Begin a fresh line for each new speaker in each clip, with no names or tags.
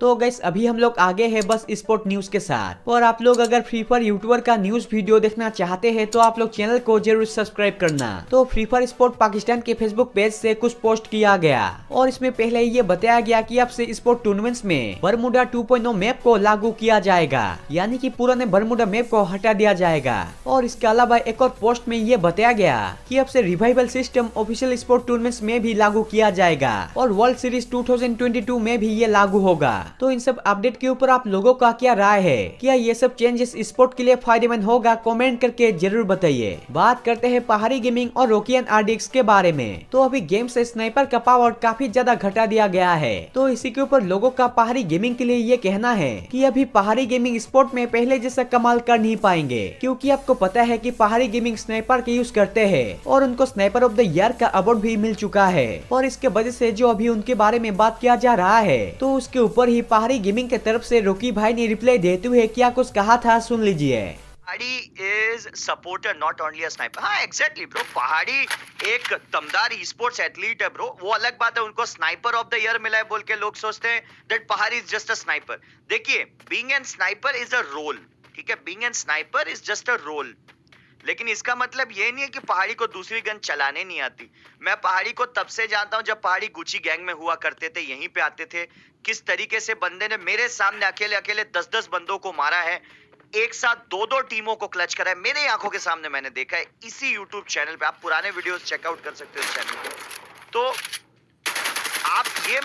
तो गैस अभी हम लोग आगे है बस स्पोर्ट न्यूज के साथ और आप लोग अगर फ्री फायर यूट्यूबर का न्यूज वीडियो देखना चाहते हैं तो आप लोग चैनल को जरूर सब्सक्राइब करना तो फ्री फायर स्पोर्ट पाकिस्तान के फेसबुक पेज से कुछ पोस्ट किया गया और इसमें पहले ये बताया गया कि अब से स्पोर्ट टूर्नामेंट्स में बरमुडा टू मैप को लागू किया जाएगा यानी की पुराने बरमुडा मैप को हटा दिया जाएगा और इसके अलावा एक और पोस्ट में ये बताया गया की अब से revival system official sport tournaments में भी लागू किया जाएगा और वर्ल्ड सीरीज टू में भी ये लागू होगा तो इन सब अपडेट के ऊपर आप लोगों का क्या राय है क्या ये सब चेंजेस स्पोर्ट के लिए फायदेमंद होगा कमेंट करके जरूर बताइए बात करते हैं पहाड़ी गेमिंग और रोकियन आरडीएक्स के बारे में तो अभी गेम से स्नाइपर का पावर काफी ज्यादा घटा दिया गया है तो इसी के ऊपर लोगो का पहाड़ी गेमिंग के लिए ये कहना है की अभी पहाड़ी गेमिंग स्पोर्ट में पहले जैसा कमाल कर नहीं पाएंगे क्यूँकी आपको पता है की पहाड़ी गेमिंग स्नाइपर के यूज करते हैं और उनको स्नाइपर ऑफ द ईयर का अवार्ड भी मिल चुका है और इसके वजह से जो अभी उनके बारे में बात किया जा रहा है तो उसके ऊपर ही ही पहाड़ी गेमिंग की तरफ से रोकी भाई ने रिप्लाई देते हुए क्या कुछ कहा था सुन लीजिए
Pahadi is supporter not only a sniper हाँ एग्जैक्टली ब्रो पहाड़ी एक दमदार स्पोर्ट्स एथलीट है ब्रो वो अलग बात है उनको स्नाइपर ऑफ द ईयर मिला है बोल के लोग सोचते हैं that Pahadi is just a sniper देखिए being an sniper is a role ठीक है being an sniper is just a role लेकिन इसका मतलब ये नहीं है कि पहाड़ी को दूसरी गन चलाने नहीं आती मैं पहाड़ी को तब से जानता हूँ जब पहाड़ी गुची गैंग में हुआ करते थे यहीं पे आते थे किस तरीके से बंदे ने मेरे सामने अकेले अकेले दस दस बंदों को मारा है एक साथ दो दो टीमों को क्लच करा है मेरे आंखों के सामने मैंने देखा है इसी यूट्यूब चैनल पे आप पुराने वीडियोस चेकआउट कर सकते हो इस चैनल पर तो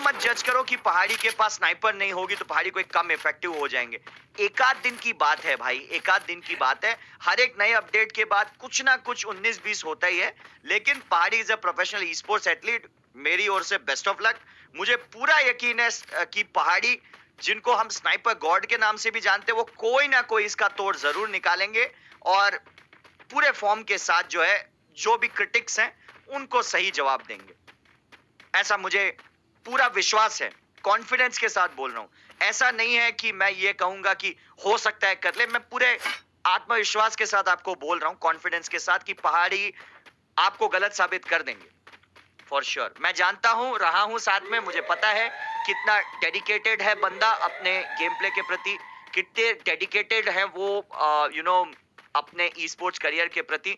मत जज करो कि पहाड़ी के पास स्नाइपर नहीं होगी तो पहाड़ी को एक कम इफेक्टिव हो जाएंगे एक आध दिन की बात है भाई एक आध दिन की बात है हर एक नए अपडेट के बाद कुछ ना कुछ 19-20 होता ही है लेकिन Pahadi is a professional sports athlete मेरी ओर से बेस्ट ऑफ लक मुझे पूरा यकीन है कि पहाड़ी जिनको हम स्नाइपर गॉड के नाम से भी जानते हैं वो कोई ना कोई इसका तोड़ जरूर निकालेंगे और पूरे फॉर्म के साथ जो है जो भी क्रिटिक्स हैं उनको सही जवाब देंगे ऐसा मुझे पूरा विश्वास है कॉन्फिडेंस के साथ बोल रहा हूं ऐसा नहीं है कि मैं ये कहूंगा कि हो सकता है कर ले मैं पूरे आत्मविश्वास के साथ आपको बोल रहा हूं कॉन्फिडेंस के साथ कि पहाड़ी आपको गलत साबित कर देंगे फॉर श्योर sure. मैं जानता हूं रहा हूं साथ में मुझे पता है कितना डेडिकेटेड है बंदा अपने गेम प्ले के प्रति कितने डेडिकेटेड है वो you uh, know you know, अपने ई स्पोर्ट्स करियर के प्रति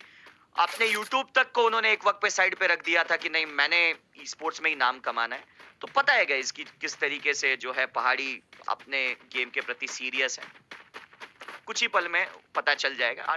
अपने यूट्यूब तक को उन्होंने एक वक्त पे साइड पे रख दिया था कि नहीं मैंने स्पोर्ट्स में ही नाम कमाना है तो पता है इसकी कि किस तरीके से जो है पहाड़ी अपने गेम के प्रति सीरियस है कुछ ही पल में पता चल जाएगा